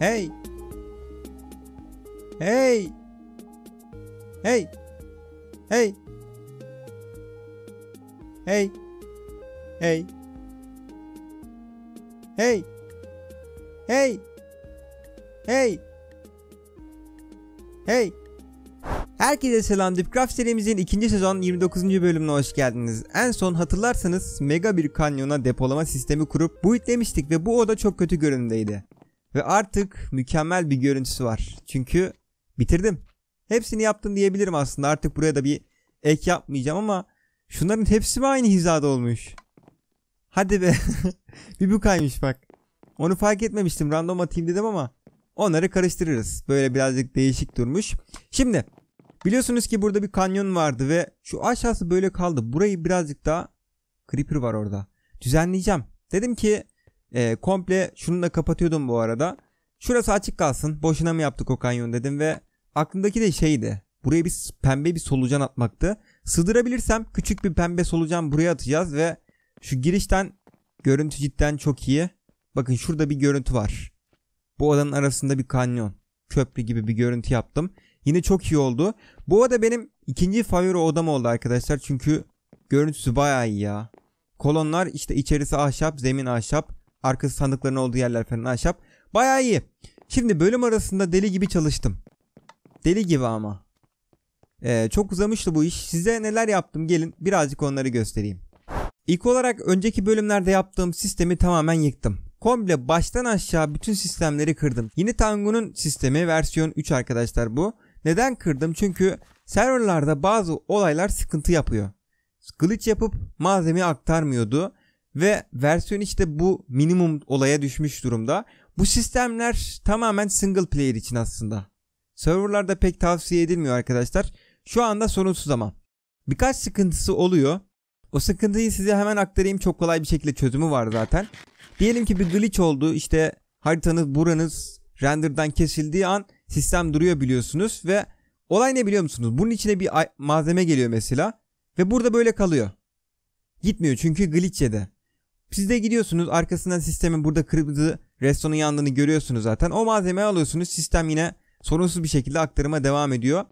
Hey! Hey! Hey! Hey! Hey! Hey! Hey! Hey! Hey! Hey! Herkese selam Dipcraft serimizin ikinci sezon 29. bölümüne hoş geldiniz. En son hatırlarsanız mega bir kanyona depolama sistemi kurup demiştik ve bu oda çok kötü görünümdeydi. Ve artık mükemmel bir görüntüsü var. Çünkü bitirdim. Hepsini yaptım diyebilirim aslında. Artık buraya da bir ek yapmayacağım ama şunların hepsi mi aynı hizada olmuş? Hadi be. bir bu kaymış bak. Onu fark etmemiştim. Random atayım dedim ama onları karıştırırız. Böyle birazcık değişik durmuş. Şimdi biliyorsunuz ki burada bir kanyon vardı ve şu aşağısı böyle kaldı. Burayı birazcık daha creeper var orada. Düzenleyeceğim. Dedim ki e, komple şunu da kapatıyordum bu arada. Şurası açık kalsın. Boşuna mı yaptık o kanyon dedim ve aklımdaki de şeydi. Buraya bir pembe bir solucan atmaktı. Sığdırabilirsem küçük bir pembe solucan buraya atacağız ve şu girişten görüntü cidden çok iyi. Bakın şurada bir görüntü var. Bu odanın arasında bir kanyon. Köprü gibi bir görüntü yaptım. Yine çok iyi oldu. Bu oda benim ikinci favori odam oldu arkadaşlar. Çünkü görüntüsü baya iyi ya. Kolonlar işte içerisi ahşap, zemin ahşap. Arkası sandıkların olduğu yerler falan ahşap. Baya iyi. Şimdi bölüm arasında deli gibi çalıştım. Deli gibi ama. Ee, çok uzamıştı bu iş. Size neler yaptım gelin birazcık onları göstereyim. İlk olarak önceki bölümlerde yaptığım sistemi tamamen yıktım. Komple baştan aşağı bütün sistemleri kırdım. Yine Tango'nun sistemi versiyon 3 arkadaşlar bu. Neden kırdım? Çünkü serverlarda bazı olaylar sıkıntı yapıyor. Glitch yapıp malzemeyi aktarmıyordu ve versiyon işte bu minimum olaya düşmüş durumda. Bu sistemler tamamen single player için aslında. Serverlarda pek tavsiye edilmiyor arkadaşlar. Şu anda sorunsuz ama. Birkaç sıkıntısı oluyor. O sıkıntıyı size hemen aktarayım. Çok kolay bir şekilde çözümü var zaten. Diyelim ki bir glitch oldu. İşte haritanız buranız render'dan kesildiği an sistem duruyor biliyorsunuz ve olay ne biliyor musunuz? Bunun içine bir malzeme geliyor mesela ve burada böyle kalıyor. Gitmiyor çünkü glitch yedi. Siz de gidiyorsunuz arkasından sistemin burada kırmızı restonun yandığını görüyorsunuz zaten. O malzemeyi alıyorsunuz sistem yine sorunsuz bir şekilde aktarıma devam ediyor.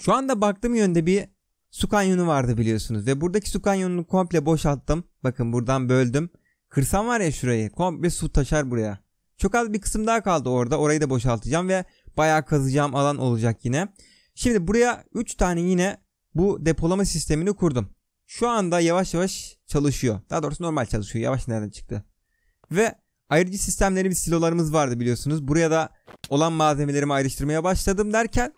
Şu anda baktığım yönde bir su kanyonu vardı biliyorsunuz ve buradaki su kanyonunu komple boşalttım. Bakın buradan böldüm. Kırsam var ya şurayı komple su taşar buraya. Çok az bir kısım daha kaldı orada orayı da boşaltacağım ve bayağı kazacağım alan olacak yine. Şimdi buraya 3 tane yine bu depolama sistemini kurdum şu anda yavaş yavaş çalışıyor. Daha doğrusu normal çalışıyor. Yavaş nereden çıktı. Ve ayrıcı sistemlerimiz, silolarımız vardı biliyorsunuz. Buraya da olan malzemelerimi ayrıştırmaya başladım derken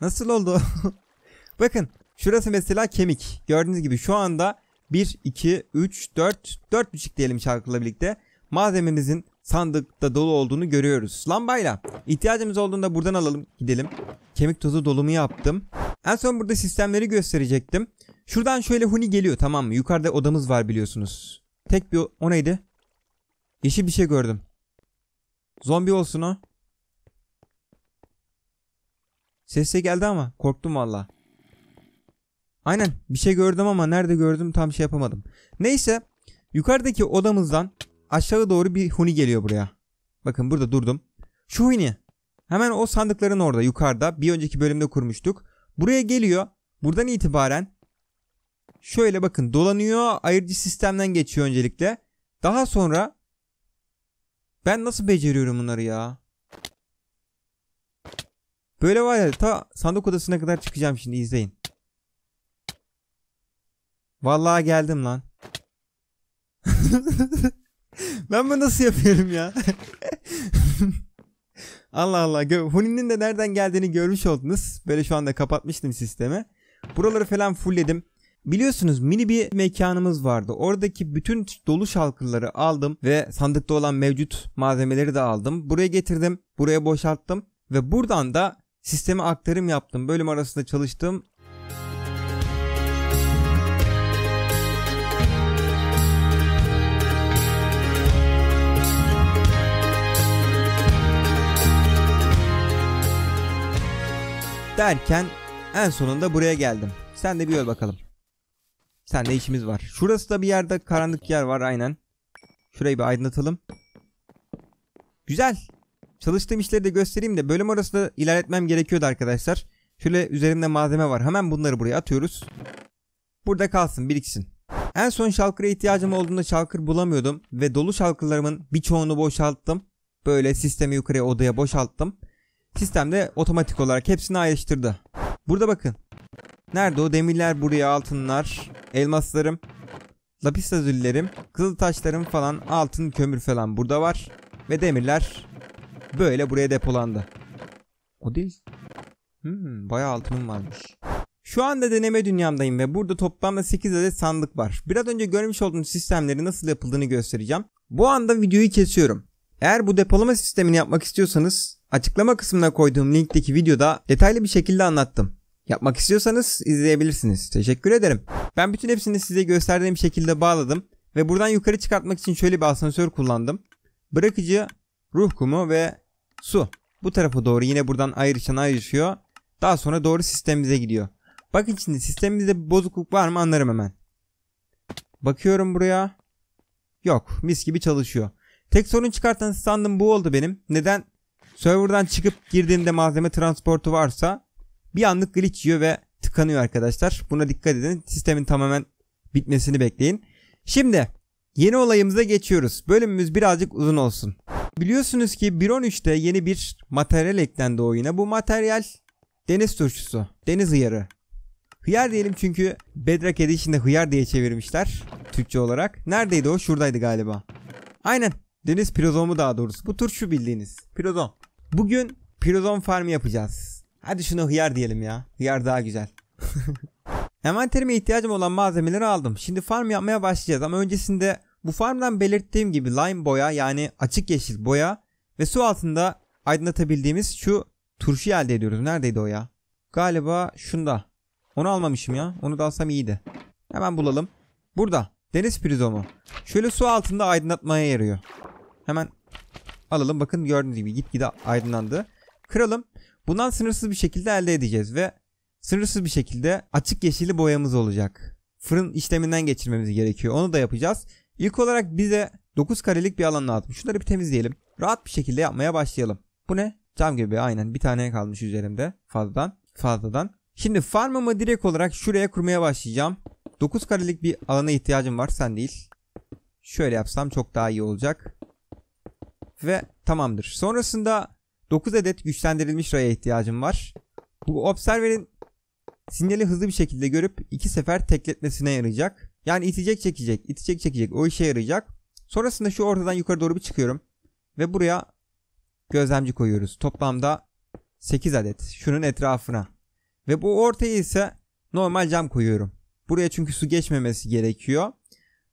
Nasıl oldu? Bakın şurası mesela kemik. Gördüğünüz gibi şu anda 1, 2, 3, 4, 4 buçuk diyelim şarkıyla birlikte malzememizin sandıkta dolu olduğunu görüyoruz. Lambayla ihtiyacımız olduğunda buradan alalım gidelim. Kemik tozu dolumu yaptım. En son burada sistemleri gösterecektim. Şuradan şöyle huni geliyor tamam mı? Yukarıda odamız var biliyorsunuz. Tek bir o neydi? Yeşil bir şey gördüm. Zombi olsun o. Sese geldi ama korktum valla. Aynen bir şey gördüm ama nerede gördüm tam şey yapamadım. Neyse yukarıdaki odamızdan aşağı doğru bir huni geliyor buraya. Bakın burada durdum. Şu huni. Hemen o sandıkların orada yukarıda bir önceki bölümde kurmuştuk. Buraya geliyor. Buradan itibaren şöyle bakın dolanıyor. Ayırıcı sistemden geçiyor öncelikle. Daha sonra ben nasıl beceriyorum bunları ya? Böyle var ya ta sandık odasına kadar çıkacağım şimdi izleyin. Vallahi geldim lan. ben bunu nasıl yapıyorum ya? Allah Allah. Huni'nin de nereden geldiğini görmüş oldunuz. Böyle şu anda kapatmıştım sistemi. Buraları falan fullledim. Biliyorsunuz mini bir mekanımız vardı. Oradaki bütün dolu şalkırları aldım ve sandıkta olan mevcut malzemeleri de aldım. Buraya getirdim, buraya boşalttım ve buradan da sisteme aktarım yaptım. Bölüm arasında çalıştım. Derken en sonunda buraya geldim. Sen de bir öl bakalım. Sen de işimiz var. Şurası da bir yerde karanlık yer var aynen. Şurayı bir aydınlatalım. Güzel. Çalıştığım işleri de göstereyim de bölüm arasında ilerletmem gerekiyordu arkadaşlar. Şöyle üzerimde malzeme var. Hemen bunları buraya atıyoruz. Burada kalsın biriksin. En son şalkıra ihtiyacım olduğunda şalkır bulamıyordum. Ve dolu şalkırlarımın birçoğunu boşalttım. Böyle sistemi yukarıya odaya boşalttım. Sistemde otomatik olarak hepsini ayrıştırdı. Burada bakın. Nerede o demirler buraya altınlar, elmaslarım, lapis lazülilerim, kızıl taşlarım falan altın kömür falan burada var. Ve demirler böyle buraya depolandı. O değil. Hmm, bayağı altınım varmış. Şu anda deneme dünyamdayım ve burada toplamda 8 adet sandık var. Biraz önce görmüş olduğunuz sistemleri nasıl yapıldığını göstereceğim. Bu anda videoyu kesiyorum. Eğer bu depolama sistemini yapmak istiyorsanız Açıklama kısmına koyduğum linkteki videoda detaylı bir şekilde anlattım. Yapmak istiyorsanız izleyebilirsiniz. Teşekkür ederim. Ben bütün hepsini size gösterdiğim şekilde bağladım ve buradan yukarı çıkartmak için şöyle bir asansör kullandım. Bırakıcı, ruh kumu ve su. Bu tarafa doğru yine buradan ayrışan ayrışıyor. Daha sonra doğru sistemimize gidiyor. Bakın şimdi sistemimizde bir bozukluk var mı anlarım hemen. Bakıyorum buraya. Yok mis gibi çalışıyor. Tek sorun çıkartan sandım bu oldu benim. Neden? Server'dan çıkıp girdiğinde malzeme transportu varsa bir anlık glitch yiyor ve tıkanıyor arkadaşlar. Buna dikkat edin. Sistemin tamamen bitmesini bekleyin. Şimdi yeni olayımıza geçiyoruz. Bölümümüz birazcık uzun olsun. Biliyorsunuz ki 1.13'te yeni bir materyal eklendi oyuna. Bu materyal deniz turşusu, deniz hıyarı. Hıyar diyelim çünkü Bedrock Edition'da hıyar diye çevirmişler Türkçe olarak. Neredeydi o? Şuradaydı galiba. Aynen. Deniz pirozomu daha doğrusu. Bu turşu bildiğiniz. Pirozom. Bugün pirazon farm yapacağız. Hadi şunu hıyar diyelim ya. Hıyar daha güzel. Envanterime ihtiyacım olan malzemeleri aldım. Şimdi farm yapmaya başlayacağız ama öncesinde bu farmdan belirttiğim gibi lime boya yani açık yeşil boya ve su altında aydınlatabildiğimiz şu turşu elde ediyoruz. Neredeydi o ya? Galiba şunda. Onu almamışım ya. Onu da alsam iyiydi. Hemen bulalım. Burada. Deniz prizomu. Şöyle su altında aydınlatmaya yarıyor. Hemen alalım. Bakın gördüğünüz gibi gitgide aydınlandı. Kıralım. Bundan sınırsız bir şekilde elde edeceğiz ve sınırsız bir şekilde açık yeşili boyamız olacak. Fırın işleminden geçirmemiz gerekiyor. Onu da yapacağız. İlk olarak bize 9 karelik bir alan lazım. Şunları bir temizleyelim. Rahat bir şekilde yapmaya başlayalım. Bu ne? Cam gibi aynen bir tane kalmış üzerimde fazladan fazladan. Şimdi farmımı direkt olarak şuraya kurmaya başlayacağım. 9 karelik bir alana ihtiyacım var sen değil. Şöyle yapsam çok daha iyi olacak ve tamamdır. Sonrasında 9 adet güçlendirilmiş raya ihtiyacım var. Bu observerin sinyali hızlı bir şekilde görüp iki sefer tekletmesine yarayacak. Yani itecek çekecek, itecek çekecek o işe yarayacak. Sonrasında şu ortadan yukarı doğru bir çıkıyorum. Ve buraya gözlemci koyuyoruz. Toplamda 8 adet şunun etrafına. Ve bu ortaya ise normal cam koyuyorum. Buraya çünkü su geçmemesi gerekiyor.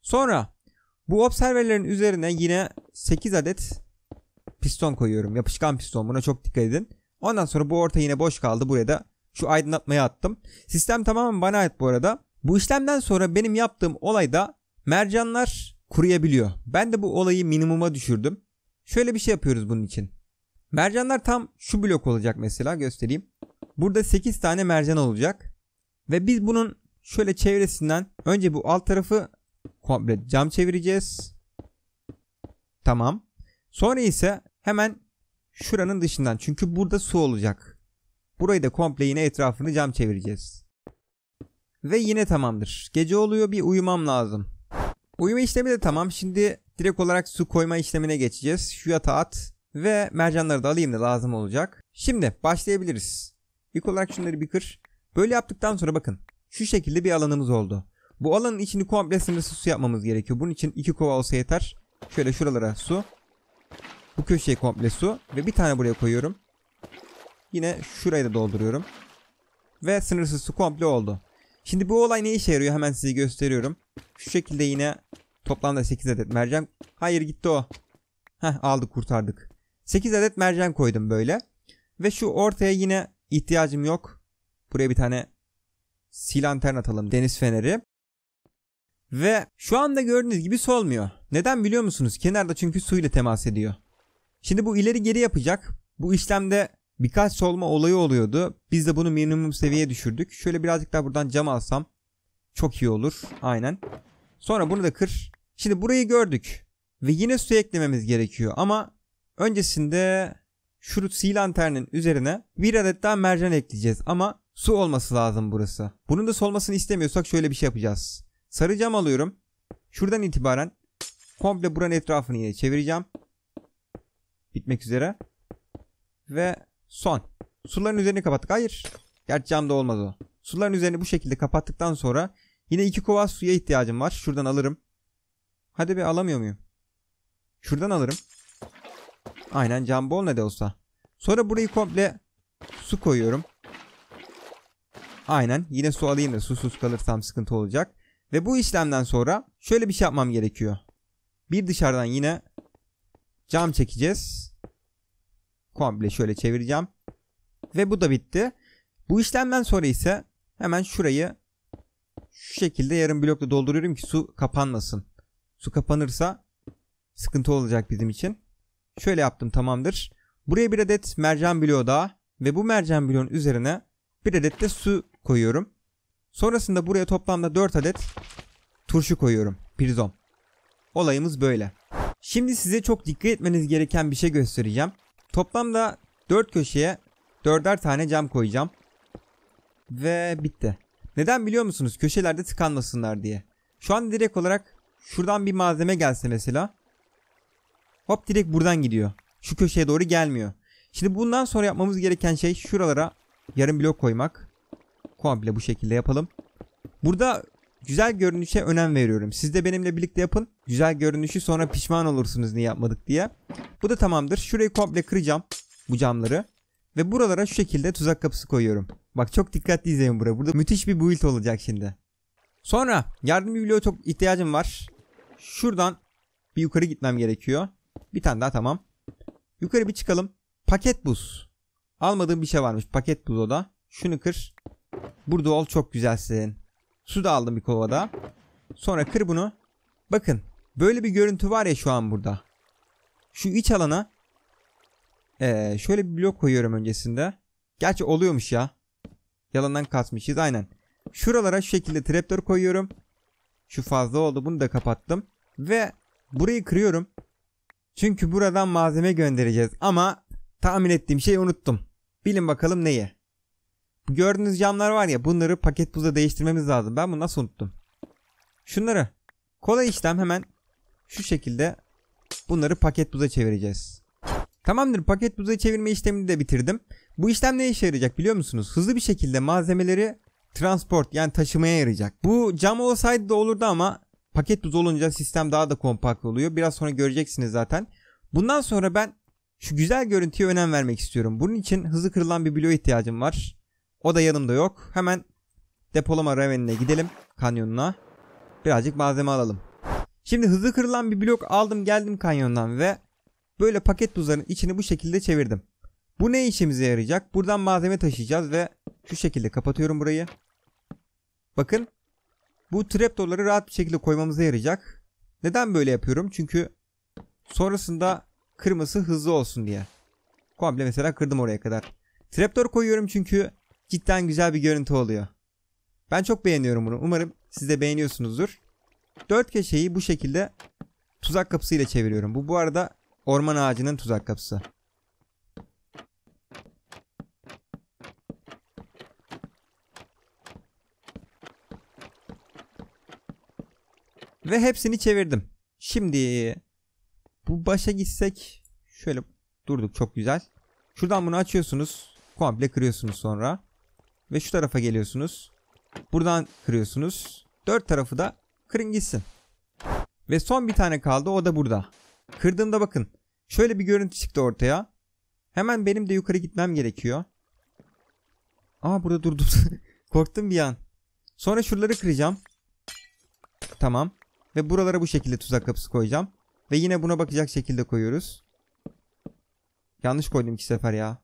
Sonra bu observerlerin üzerine yine 8 adet piston koyuyorum. Yapışkan piston buna çok dikkat edin. Ondan sonra bu orta yine boş kaldı. Buraya da şu aydınlatmayı attım. Sistem tamamen bana ait bu arada. Bu işlemden sonra benim yaptığım olayda mercanlar kuruyabiliyor. Ben de bu olayı minimuma düşürdüm. Şöyle bir şey yapıyoruz bunun için. Mercanlar tam şu blok olacak mesela göstereyim. Burada 8 tane mercan olacak. Ve biz bunun şöyle çevresinden önce bu alt tarafı komple cam çevireceğiz. Tamam. Sonra ise hemen şuranın dışından çünkü burada su olacak. Burayı da komple yine etrafını cam çevireceğiz. Ve yine tamamdır. Gece oluyor bir uyumam lazım. Uyuma işlemi de tamam. Şimdi direkt olarak su koyma işlemine geçeceğiz. Şu yatağa at ve mercanları da alayım da lazım olacak. Şimdi başlayabiliriz. İlk olarak şunları bir kır. Böyle yaptıktan sonra bakın şu şekilde bir alanımız oldu. Bu alanın içini komple sınırsız su yapmamız gerekiyor. Bunun için iki kova olsa yeter. Şöyle şuralara su. Bu köşeye komple su ve bir tane buraya koyuyorum. Yine şurayı da dolduruyorum. Ve sınırsız su komple oldu. Şimdi bu olay ne işe yarıyor hemen size gösteriyorum. Şu şekilde yine toplamda 8 adet mercan. Hayır gitti o. Heh aldık kurtardık. 8 adet mercan koydum böyle. Ve şu ortaya yine ihtiyacım yok. Buraya bir tane silantern atalım deniz feneri. Ve şu anda gördüğünüz gibi solmuyor. Neden biliyor musunuz? Kenarda çünkü su ile temas ediyor. Şimdi bu ileri geri yapacak. Bu işlemde birkaç solma olayı oluyordu. Biz de bunu minimum seviyeye düşürdük. Şöyle birazcık daha buradan cam alsam çok iyi olur. Aynen. Sonra bunu da kır. Şimdi burayı gördük. Ve yine su eklememiz gerekiyor. Ama öncesinde şu sea lanternin üzerine bir adet daha mercan ekleyeceğiz. Ama su olması lazım burası. Bunun da solmasını istemiyorsak şöyle bir şey yapacağız. Sarı cam alıyorum. Şuradan itibaren komple buranın etrafını yine çevireceğim. Bitmek üzere. Ve son. Suların üzerini kapattık. Hayır. Gerçi camda olmadı o. Suların üzerini bu şekilde kapattıktan sonra yine iki kova suya ihtiyacım var. Şuradan alırım. Hadi be alamıyor muyum? Şuradan alırım. Aynen cam bol ne de olsa. Sonra burayı komple su koyuyorum. Aynen yine su alayım da susuz kalırsam sıkıntı olacak. Ve bu işlemden sonra şöyle bir şey yapmam gerekiyor. Bir dışarıdan yine cam çekeceğiz. Komple şöyle çevireceğim. Ve bu da bitti. Bu işlemden sonra ise hemen şurayı şu şekilde yarım blokla dolduruyorum ki su kapanmasın. Su kapanırsa sıkıntı olacak bizim için. Şöyle yaptım tamamdır. Buraya bir adet mercan bloğu daha ve bu mercan bloğun üzerine bir adet de su koyuyorum. Sonrasında buraya toplamda 4 adet turşu koyuyorum. Pirzom. Olayımız böyle. Şimdi size çok dikkat etmeniz gereken bir şey göstereceğim. Toplamda 4 köşeye 4'er tane cam koyacağım. Ve bitti. Neden biliyor musunuz? Köşelerde tıkanmasınlar diye. Şu an direkt olarak şuradan bir malzeme gelse mesela. Hop direkt buradan gidiyor. Şu köşeye doğru gelmiyor. Şimdi bundan sonra yapmamız gereken şey şuralara yarım blok koymak. Komple bu şekilde yapalım. Burada Güzel görünüşe önem veriyorum. Siz de benimle birlikte yapın. Güzel görünüşü sonra pişman olursunuz niye yapmadık diye. Bu da tamamdır. Şurayı komple kıracağım. Bu camları. Ve buralara şu şekilde tuzak kapısı koyuyorum. Bak çok dikkatli izleyin buraya. Burada müthiş bir build olacak şimdi. Sonra yardım bloğu çok ihtiyacım var. Şuradan bir yukarı gitmem gerekiyor. Bir tane daha tamam. Yukarı bir çıkalım. Paket buz. Almadığım bir şey varmış. Paket buz o da. Şunu kır. Burada ol çok güzelsin. Su da aldım bir kovada. Sonra kır bunu. Bakın böyle bir görüntü var ya şu an burada. Şu iç alana ee, şöyle bir blok koyuyorum öncesinde. Gerçi oluyormuş ya. Yalandan kasmışız aynen. Şuralara şu şekilde traptor koyuyorum. Şu fazla oldu bunu da kapattım. Ve burayı kırıyorum. Çünkü buradan malzeme göndereceğiz ama tahmin ettiğim şeyi unuttum. Bilin bakalım neyi? Gördüğünüz camlar var ya bunları paket buzla değiştirmemiz lazım. Ben bunu nasıl unuttum? Şunları. Kolay işlem hemen şu şekilde bunları paket buza çevireceğiz. Tamamdır paket buza çevirme işlemini de bitirdim. Bu işlem ne işe yarayacak biliyor musunuz? Hızlı bir şekilde malzemeleri transport yani taşımaya yarayacak. Bu cam olsaydı da olurdu ama paket buz olunca sistem daha da kompakt oluyor. Biraz sonra göreceksiniz zaten. Bundan sonra ben şu güzel görüntüye önem vermek istiyorum. Bunun için hızlı kırılan bir bloğa ihtiyacım var. O da yanımda yok. Hemen depolama revenine gidelim. Kanyonuna. Birazcık malzeme alalım. Şimdi hızlı kırılan bir blok aldım geldim kanyondan ve böyle paket buzların içini bu şekilde çevirdim. Bu ne işimize yarayacak? Buradan malzeme taşıyacağız ve şu şekilde kapatıyorum burayı. Bakın bu trapdoorları rahat bir şekilde koymamıza yarayacak. Neden böyle yapıyorum? Çünkü sonrasında kırması hızlı olsun diye. Komple mesela kırdım oraya kadar. Trapdoor koyuyorum çünkü cidden güzel bir görüntü oluyor. Ben çok beğeniyorum bunu. Umarım siz de beğeniyorsunuzdur. Dört köşeyi bu şekilde tuzak kapısı ile çeviriyorum. Bu bu arada orman ağacının tuzak kapısı. Ve hepsini çevirdim. Şimdi bu başa gitsek şöyle durduk çok güzel. Şuradan bunu açıyorsunuz. Komple kırıyorsunuz sonra ve şu tarafa geliyorsunuz. Buradan kırıyorsunuz. Dört tarafı da kırın gitsin. Ve son bir tane kaldı o da burada. Kırdığımda bakın şöyle bir görüntü çıktı ortaya. Hemen benim de yukarı gitmem gerekiyor. Aa burada durdum. Korktum bir an. Sonra şuraları kıracağım. Tamam. Ve buralara bu şekilde tuzak kapısı koyacağım. Ve yine buna bakacak şekilde koyuyoruz. Yanlış koydum iki sefer ya.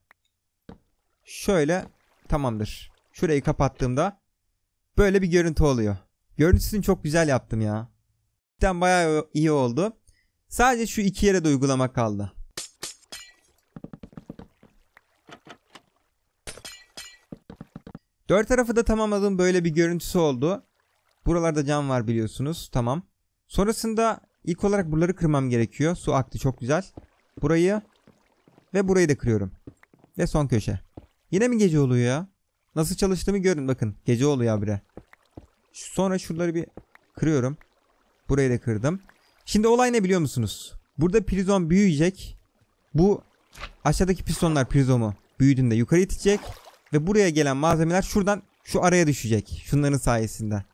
Şöyle tamamdır. Şurayı kapattığımda böyle bir görüntü oluyor. Görüntüsünü çok güzel yaptım ya. Cidden bayağı iyi oldu. Sadece şu iki yere de uygulama kaldı. Dört tarafı da tamamladığım Böyle bir görüntüsü oldu. Buralarda cam var biliyorsunuz. Tamam. Sonrasında ilk olarak buraları kırmam gerekiyor. Su aktı çok güzel. Burayı ve burayı da kırıyorum. Ve son köşe. Yine mi gece oluyor ya? Nasıl çalıştığımı görün bakın. Gece oluyor abire. Sonra şuraları bir kırıyorum. Burayı da kırdım. Şimdi olay ne biliyor musunuz? Burada prizon büyüyecek. Bu aşağıdaki pistonlar prizomu büyüdüğünde yukarı itecek. Ve buraya gelen malzemeler şuradan şu araya düşecek. Şunların sayesinde.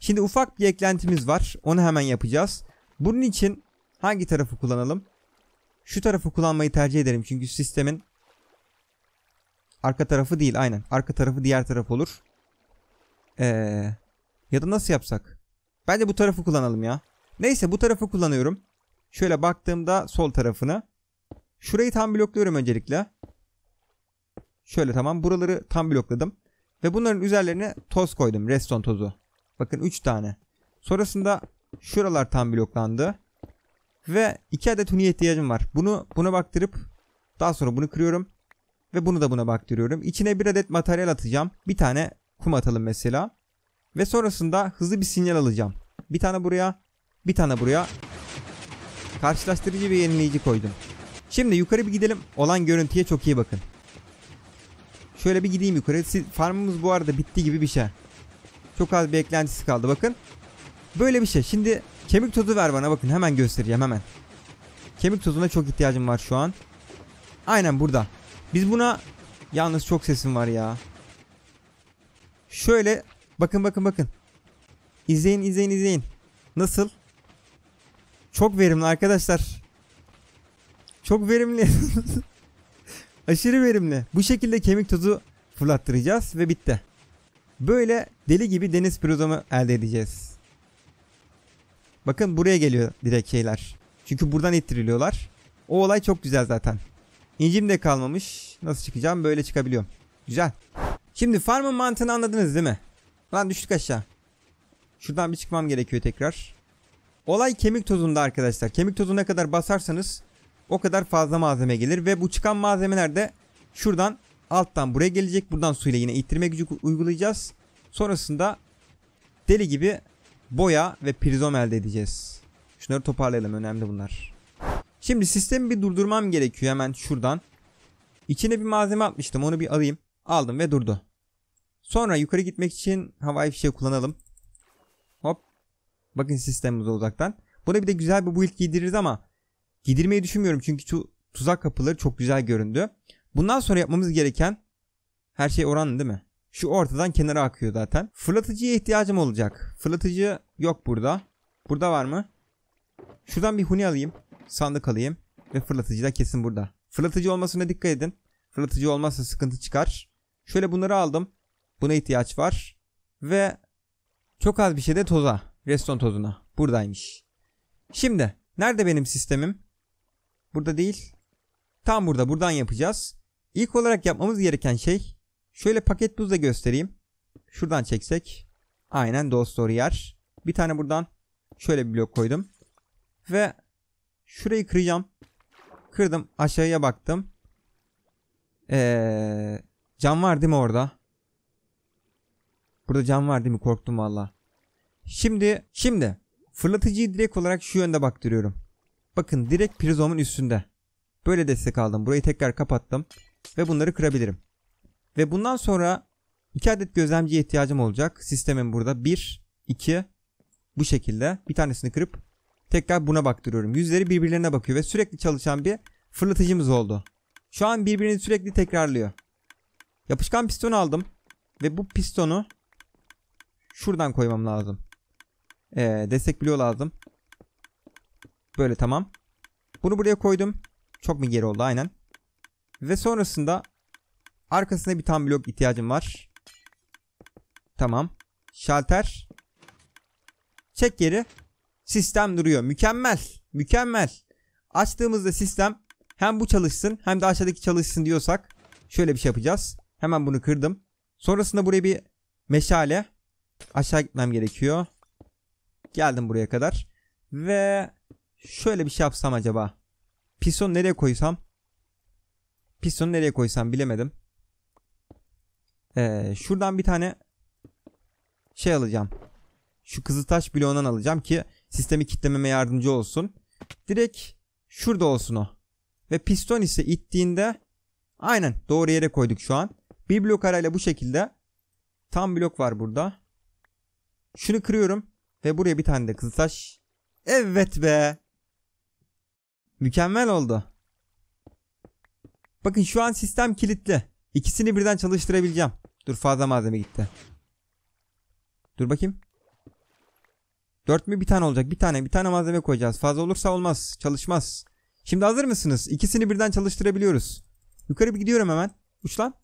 Şimdi ufak bir eklentimiz var. Onu hemen yapacağız. Bunun için hangi tarafı kullanalım? Şu tarafı kullanmayı tercih ederim. Çünkü sistemin Arka tarafı değil aynen. Arka tarafı diğer taraf olur. Ee, ya da nasıl yapsak? ben de bu tarafı kullanalım ya. Neyse bu tarafı kullanıyorum. Şöyle baktığımda sol tarafını. Şurayı tam blokluyorum öncelikle. Şöyle tamam. Buraları tam blokladım. Ve bunların üzerlerine toz koydum. Reston tozu. Bakın 3 tane. Sonrasında şuralar tam bloklandı. Ve 2 adet huniye ihtiyacım var. Bunu buna baktırıp daha sonra bunu kırıyorum. Ve bunu da buna baktırıyorum. İçine bir adet materyal atacağım. Bir tane kum atalım mesela. Ve sonrasında hızlı bir sinyal alacağım. Bir tane buraya, bir tane buraya. Karşılaştırıcı bir yenileyici koydum. Şimdi yukarı bir gidelim. Olan görüntüye çok iyi bakın. Şöyle bir gideyim yukarı. Farmımız bu arada bitti gibi bir şey. Çok az bir eklentisi kaldı bakın. Böyle bir şey. Şimdi kemik tozu ver bana bakın. Hemen göstereceğim hemen. Kemik tozuna çok ihtiyacım var şu an. Aynen burada. Biz buna yalnız çok sesim var ya. Şöyle bakın bakın bakın. İzleyin izleyin izleyin. Nasıl? Çok verimli arkadaşlar. Çok verimli. Aşırı verimli. Bu şekilde kemik tozu fırlattıracağız ve bitti. Böyle deli gibi deniz pirozomu elde edeceğiz. Bakın buraya geliyor direkt şeyler. Çünkü buradan ittiriliyorlar. O olay çok güzel zaten. İncim de kalmamış. Nasıl çıkacağım? Böyle çıkabiliyorum. Güzel. Şimdi farmın mantığını anladınız değil mi? Lan düştük aşağı. Şuradan bir çıkmam gerekiyor tekrar. Olay kemik tozunda arkadaşlar. Kemik tozu ne kadar basarsanız o kadar fazla malzeme gelir. Ve bu çıkan malzemeler de şuradan alttan buraya gelecek. Buradan suyla yine ittirme gücü uygulayacağız. Sonrasında deli gibi boya ve prizom elde edeceğiz. Şunları toparlayalım. Önemli bunlar. Şimdi sistemi bir durdurmam gerekiyor hemen şuradan. İçine bir malzeme atmıştım onu bir alayım. Aldım ve durdu. Sonra yukarı gitmek için havai fişeği kullanalım. Hop. Bakın sistemimize uzaktan. Buna bir de güzel bir build giydiririz ama giydirmeyi düşünmüyorum çünkü tu tuzak kapıları çok güzel göründü. Bundan sonra yapmamız gereken her şey oranlı değil mi? Şu ortadan kenara akıyor zaten. Fırlatıcıya ihtiyacım olacak. Fırlatıcı yok burada. Burada var mı? Şuradan bir huni alayım sandık alayım ve fırlatıcı da kesin burada. Fırlatıcı olmasına dikkat edin. Fırlatıcı olmazsa sıkıntı çıkar. Şöyle bunları aldım. Buna ihtiyaç var. Ve çok az bir şey de toza. Reston tozuna. Buradaymış. Şimdi nerede benim sistemim? Burada değil. Tam burada. Buradan yapacağız. İlk olarak yapmamız gereken şey şöyle paket buz göstereyim. Şuradan çeksek. Aynen dost doğru yer. Bir tane buradan şöyle bir blok koydum. Ve Şurayı kıracağım. Kırdım. Aşağıya baktım. Ee, cam var değil mi orada? Burada cam var değil mi? Korktum valla. Şimdi, şimdi fırlatıcıyı direkt olarak şu yönde baktırıyorum. Bakın direkt prizomun üstünde. Böyle destek aldım. Burayı tekrar kapattım. Ve bunları kırabilirim. Ve bundan sonra 2 adet gözlemciye ihtiyacım olacak. Sistemin burada 1, 2 bu şekilde. Bir tanesini kırıp tekrar buna baktırıyorum. Yüzleri birbirlerine bakıyor ve sürekli çalışan bir fırlatıcımız oldu. Şu an birbirini sürekli tekrarlıyor. Yapışkan piston aldım. Ve bu pistonu şuradan koymam lazım. Ee, destek bloğu lazım. Böyle tamam. Bunu buraya koydum. Çok mu geri oldu aynen. Ve sonrasında arkasına bir tam blok ihtiyacım var. Tamam. Şalter. Çek geri. Sistem duruyor. Mükemmel. Mükemmel. Açtığımızda sistem hem bu çalışsın hem de aşağıdaki çalışsın diyorsak şöyle bir şey yapacağız. Hemen bunu kırdım. Sonrasında buraya bir meşale. Aşağı gitmem gerekiyor. Geldim buraya kadar. Ve şöyle bir şey yapsam acaba. Pisonu nereye koysam? Pisonu nereye koysam bilemedim. Ee, şuradan bir tane şey alacağım. Şu kızıltaş bloğundan alacağım ki Sistemi kitlememe yardımcı olsun. Direkt şurada olsun o. Ve piston ise ittiğinde aynen doğru yere koyduk şu an. Bir blok arayla bu şekilde tam blok var burada. Şunu kırıyorum ve buraya bir tane de kızıltaş. Evet be. Mükemmel oldu. Bakın şu an sistem kilitli. İkisini birden çalıştırabileceğim. Dur fazla malzeme gitti. Dur bakayım. 4 mü bir tane olacak. Bir tane bir tane malzeme koyacağız. Fazla olursa olmaz. Çalışmaz. Şimdi hazır mısınız? İkisini birden çalıştırabiliyoruz. Yukarı bir gidiyorum hemen. Uç lan.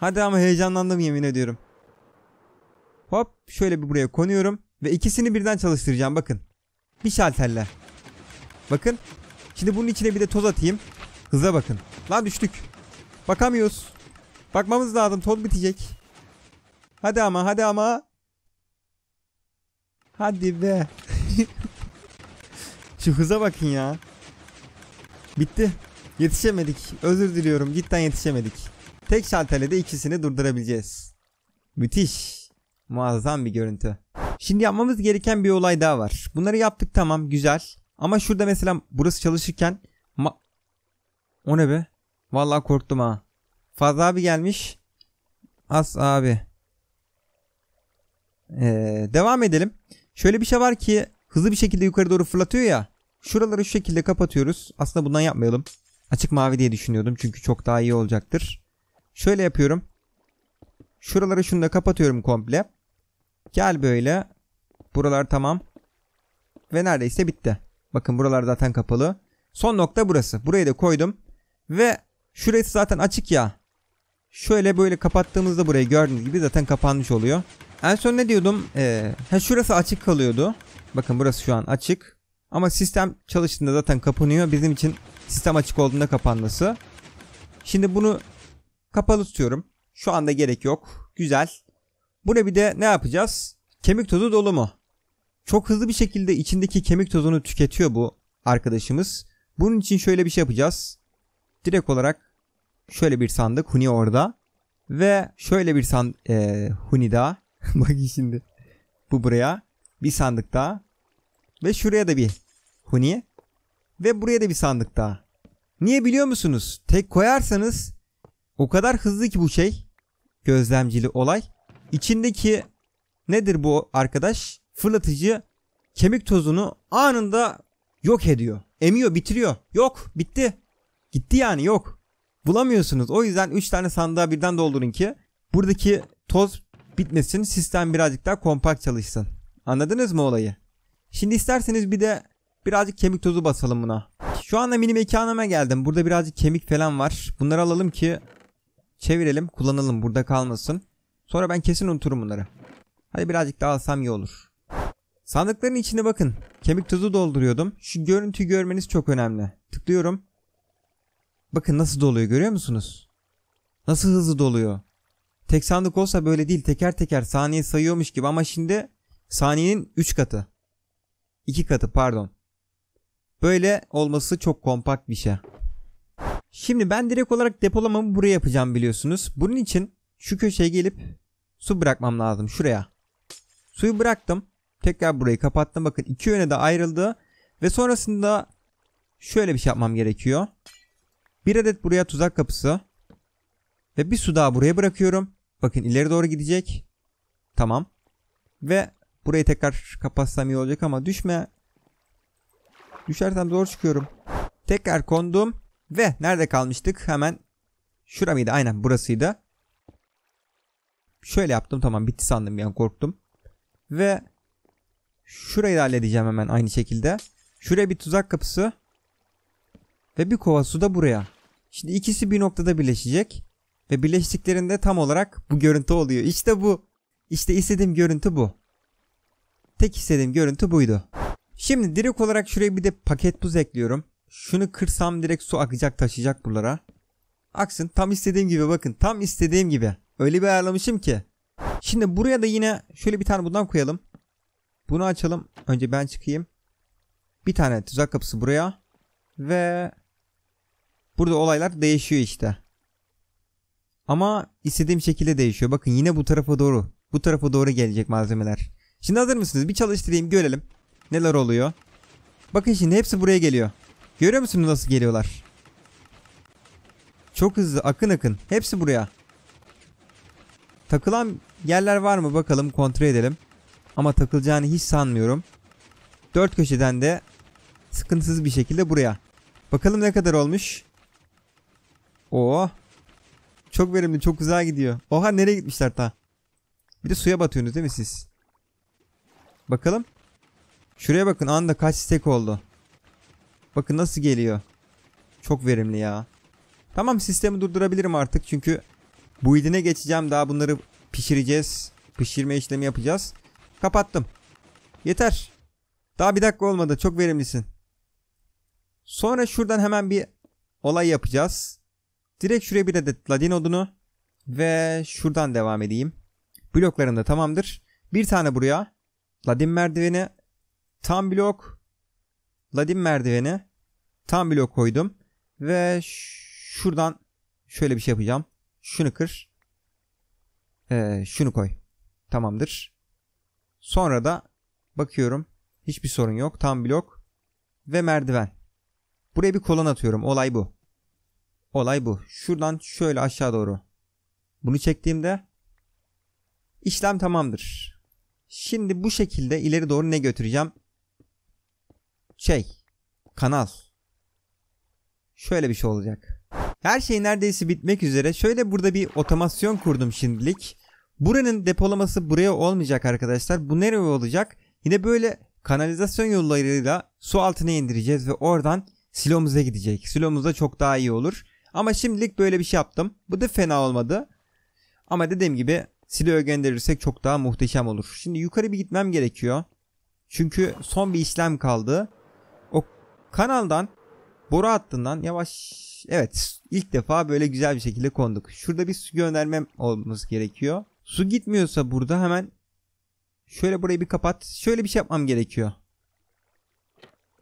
Hadi ama heyecanlandım yemin ediyorum. Hop şöyle bir buraya konuyorum. Ve ikisini birden çalıştıracağım bakın. Bir şalterle. Bakın. Şimdi bunun içine bir de toz atayım. Hıza bakın. Lan düştük. Bakamıyoruz. Bakmamız lazım toz bitecek. Hadi ama hadi ama. Hadi be. Şu hıza bakın ya. Bitti. Yetişemedik. Özür diliyorum. Cidden yetişemedik. Tek şalterle de ikisini durdurabileceğiz. Müthiş. Muazzam bir görüntü. Şimdi yapmamız gereken bir olay daha var. Bunları yaptık tamam güzel. Ama şurada mesela burası çalışırken ma O ne be? Vallahi korktum ha. Fazla abi gelmiş. As abi. Ee, devam edelim. Şöyle bir şey var ki hızlı bir şekilde yukarı doğru fırlatıyor ya. Şuraları şu şekilde kapatıyoruz. Aslında bundan yapmayalım. Açık mavi diye düşünüyordum çünkü çok daha iyi olacaktır. Şöyle yapıyorum. Şuraları şunu da kapatıyorum komple. Gel böyle. Buralar tamam. Ve neredeyse bitti. Bakın buralar zaten kapalı. Son nokta burası. Burayı da koydum. Ve şurası zaten açık ya. Şöyle böyle kapattığımızda burayı gördüğünüz gibi zaten kapanmış oluyor. En son ne diyordum? Ee, ha şurası açık kalıyordu. Bakın burası şu an açık. Ama sistem çalıştığında zaten kapanıyor. Bizim için sistem açık olduğunda kapanması. Şimdi bunu kapalı tutuyorum. Şu anda gerek yok. Güzel. Bu ne bir de ne yapacağız? Kemik tozu dolu mu? Çok hızlı bir şekilde içindeki kemik tozunu tüketiyor bu arkadaşımız. Bunun için şöyle bir şey yapacağız. Direkt olarak şöyle bir sandık Huni orada. Ve şöyle bir sand e, Huni daha. Bakın şimdi. Bu buraya. Bir sandık daha. Ve şuraya da bir huni Ve buraya da bir sandık daha. Niye biliyor musunuz? Tek koyarsanız o kadar hızlı ki bu şey. Gözlemcili olay. İçindeki nedir bu arkadaş? Fırlatıcı kemik tozunu anında yok ediyor. Emiyor, bitiriyor. Yok, bitti. Gitti yani yok. Bulamıyorsunuz. O yüzden 3 tane sandığa birden doldurun ki buradaki toz bitmesin, sistem birazcık daha kompakt çalışsın. Anladınız mı olayı? Şimdi isterseniz bir de birazcık kemik tozu basalım buna. Şu anda mini mekanıma geldim. Burada birazcık kemik falan var. Bunları alalım ki çevirelim, kullanalım. Burada kalmasın. Sonra ben kesin unuturum bunları. Hadi birazcık daha alsam iyi olur. Sandıkların içine bakın. Kemik tozu dolduruyordum. Şu görüntüyü görmeniz çok önemli. Tıklıyorum. Bakın nasıl doluyor görüyor musunuz? Nasıl hızlı doluyor. Tek sandık olsa böyle değil. Teker teker saniye sayıyormuş gibi ama şimdi saniyenin 3 katı. 2 katı pardon. Böyle olması çok kompakt bir şey. Şimdi ben direkt olarak depolamamı buraya yapacağım biliyorsunuz. Bunun için şu köşeye gelip su bırakmam lazım şuraya. Suyu bıraktım. Tekrar burayı kapattım. Bakın iki yöne de ayrıldı. Ve sonrasında şöyle bir şey yapmam gerekiyor. Bir adet buraya tuzak kapısı. Ve bir su daha buraya bırakıyorum. Bakın ileri doğru gidecek. Tamam. Ve burayı tekrar kapatsam iyi olacak ama düşme. Düşersem doğru çıkıyorum. Tekrar kondum. Ve nerede kalmıştık? Hemen şura mıydı? Aynen burasıydı. Şöyle yaptım tamam bitti sandım bir an korktum. Ve şurayı da halledeceğim hemen aynı şekilde. Şuraya bir tuzak kapısı. Ve bir kova su da buraya. Şimdi ikisi bir noktada birleşecek. Ve birleştiklerinde tam olarak bu görüntü oluyor. İşte bu. İşte istediğim görüntü bu. Tek istediğim görüntü buydu. Şimdi direkt olarak şuraya bir de paket buz ekliyorum. Şunu kırsam direkt su akacak taşıyacak buralara. Aksın tam istediğim gibi bakın tam istediğim gibi. Öyle bir ayarlamışım ki. Şimdi buraya da yine şöyle bir tane bundan koyalım. Bunu açalım. Önce ben çıkayım. Bir tane tuzak kapısı buraya. Ve burada olaylar değişiyor işte. Ama istediğim şekilde değişiyor. Bakın yine bu tarafa doğru. Bu tarafa doğru gelecek malzemeler. Şimdi hazır mısınız? Bir çalıştırayım görelim. Neler oluyor. Bakın şimdi hepsi buraya geliyor. Görüyor musunuz nasıl geliyorlar? Çok hızlı akın akın. Hepsi buraya. Takılan yerler var mı bakalım kontrol edelim. Ama takılacağını hiç sanmıyorum. Dört köşeden de sıkıntısız bir şekilde buraya. Bakalım ne kadar olmuş. Oo, oh. Çok verimli çok güzel gidiyor. Oha nereye gitmişler ta? Bir de suya batıyorsunuz değil mi siz? Bakalım. Şuraya bakın anda kaç stek oldu. Bakın nasıl geliyor. Çok verimli ya. Tamam sistemi durdurabilirim artık çünkü bu idine geçeceğim. Daha bunları pişireceğiz. Pişirme işlemi yapacağız. Kapattım. Yeter. Daha bir dakika olmadı. Çok verimlisin. Sonra şuradan hemen bir olay yapacağız. Direkt şuraya bir adet ladin odunu ve şuradan devam edeyim. Bloklarım da tamamdır. Bir tane buraya. Ladin merdiveni. Tam blok. Ladin merdiveni. Tam blok koydum. Ve şuradan şöyle bir şey yapacağım. Şunu kır. Ee, şunu koy. Tamamdır. Sonra da bakıyorum. Hiçbir sorun yok. Tam blok. Ve merdiven. Buraya bir kolon atıyorum. Olay bu. Olay bu. Şuradan şöyle aşağı doğru. Bunu çektiğimde işlem tamamdır. Şimdi bu şekilde ileri doğru ne götüreceğim? Şey, kanal. Şöyle bir şey olacak. Her şey neredeyse bitmek üzere. Şöyle burada bir otomasyon kurdum şimdilik. Buranın depolaması buraya olmayacak arkadaşlar. Bu nereye olacak? Yine böyle kanalizasyon yollarıyla su altına indireceğiz ve oradan silomuza gidecek. Silomuzda çok daha iyi olur. Ama şimdilik böyle bir şey yaptım. Bu da fena olmadı. Ama dediğim gibi Silio'ya gönderirsek çok daha muhteşem olur. Şimdi yukarı bir gitmem gerekiyor. Çünkü son bir işlem kaldı. O kanaldan boru hattından yavaş evet ilk defa böyle güzel bir şekilde konduk. Şurada bir su göndermem olması gerekiyor. Su gitmiyorsa burada hemen şöyle burayı bir kapat. Şöyle bir şey yapmam gerekiyor.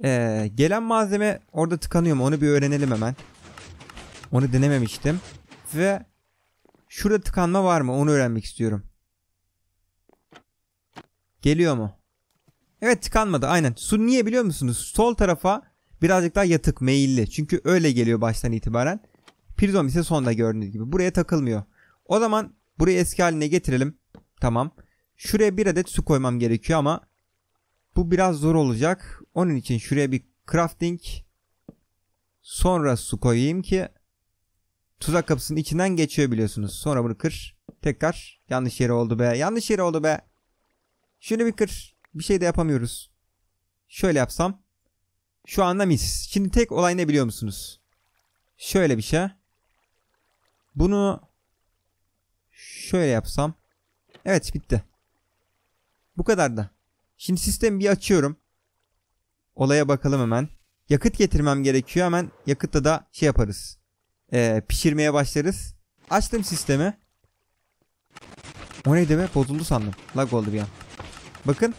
Ee, gelen malzeme orada tıkanıyor mu onu bir öğrenelim hemen. Onu denememiştim. Ve şurada tıkanma var mı onu öğrenmek istiyorum. Geliyor mu? Evet tıkanmadı aynen. Su niye biliyor musunuz? Sol tarafa birazcık daha yatık meyilli. Çünkü öyle geliyor baştan itibaren. Prizom ise sonda gördüğünüz gibi. Buraya takılmıyor. O zaman burayı eski haline getirelim. Tamam. Şuraya bir adet su koymam gerekiyor ama bu biraz zor olacak. Onun için şuraya bir crafting sonra su koyayım ki Tuzak kapısının içinden geçiyor biliyorsunuz. Sonra bunu kır. Tekrar. Yanlış yere oldu be. Yanlış yere oldu be. Şunu bir kır. Bir şey de yapamıyoruz. Şöyle yapsam. Şu anda mis. Şimdi tek olay ne biliyor musunuz? Şöyle bir şey. Bunu şöyle yapsam. Evet bitti. Bu kadar da. Şimdi sistemi bir açıyorum. Olaya bakalım hemen. Yakıt getirmem gerekiyor. Hemen yakıtta da şey yaparız e, pişirmeye başlarız. Açtım sistemi. O neydi be? Bozuldu sandım. Lag oldu bir an. Bakın.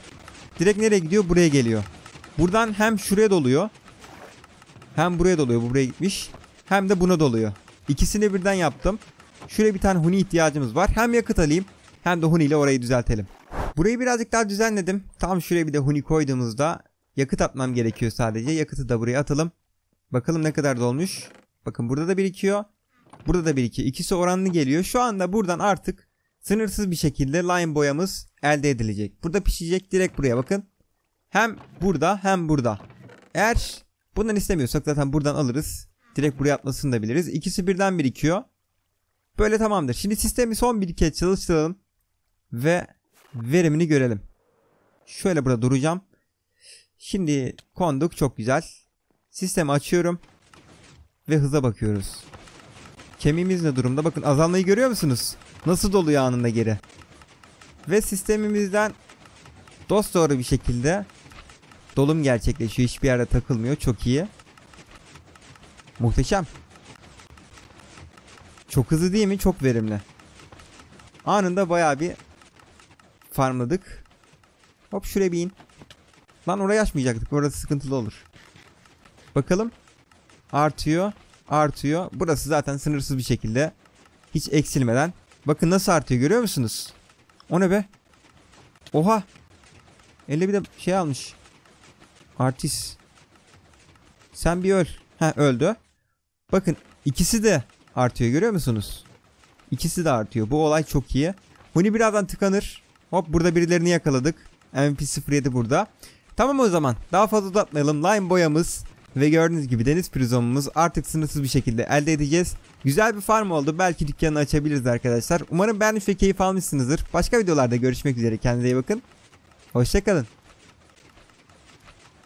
Direkt nereye gidiyor? Buraya geliyor. Buradan hem şuraya doluyor. Hem buraya doluyor. Bu buraya gitmiş. Hem de buna doluyor. İkisini birden yaptım. Şuraya bir tane huni ihtiyacımız var. Hem yakıt alayım hem de huni ile orayı düzeltelim. Burayı birazcık daha düzenledim. Tam şuraya bir de huni koyduğumuzda yakıt atmam gerekiyor sadece. Yakıtı da buraya atalım. Bakalım ne kadar dolmuş. Bakın burada da birikiyor. Burada da birikiyor. İkisi oranlı geliyor. Şu anda buradan artık sınırsız bir şekilde line boyamız elde edilecek. Burada pişecek direkt buraya bakın. Hem burada hem burada. Eğer bundan istemiyorsak zaten buradan alırız. Direkt buraya atmasını da biliriz. İkisi birden birikiyor. Böyle tamamdır. Şimdi sistemi son bir kez çalıştıralım. Ve verimini görelim. Şöyle burada duracağım. Şimdi konduk çok güzel. Sistemi açıyorum ve hıza bakıyoruz. Kemiğimiz ne durumda? Bakın azalmayı görüyor musunuz? Nasıl doluyor anında geri. Ve sistemimizden dost doğru bir şekilde dolum gerçekleşiyor. Hiçbir yerde takılmıyor. Çok iyi. Muhteşem. Çok hızlı değil mi? Çok verimli. Anında bayağı bir farmladık. Hop şuraya bir in. Lan oraya açmayacaktık. Orası sıkıntılı olur. Bakalım. Artıyor. Artıyor. Burası zaten sınırsız bir şekilde. Hiç eksilmeden. Bakın nasıl artıyor görüyor musunuz? O ne be? Oha. Elle bir de şey almış. Artist. Sen bir öl. Ha öldü. Bakın ikisi de artıyor görüyor musunuz? İkisi de artıyor. Bu olay çok iyi. Huni birazdan tıkanır. Hop burada birilerini yakaladık. MP07 burada. Tamam o zaman. Daha fazla uzatmayalım. Line boyamız ve gördüğünüz gibi deniz prizmamız artık sınırsız bir şekilde elde edeceğiz. Güzel bir farm oldu. Belki dükkanı açabiliriz arkadaşlar. Umarım beğenmiş ve keyif almışsınızdır. Başka videolarda görüşmek üzere. Kendinize iyi bakın. Hoşçakalın.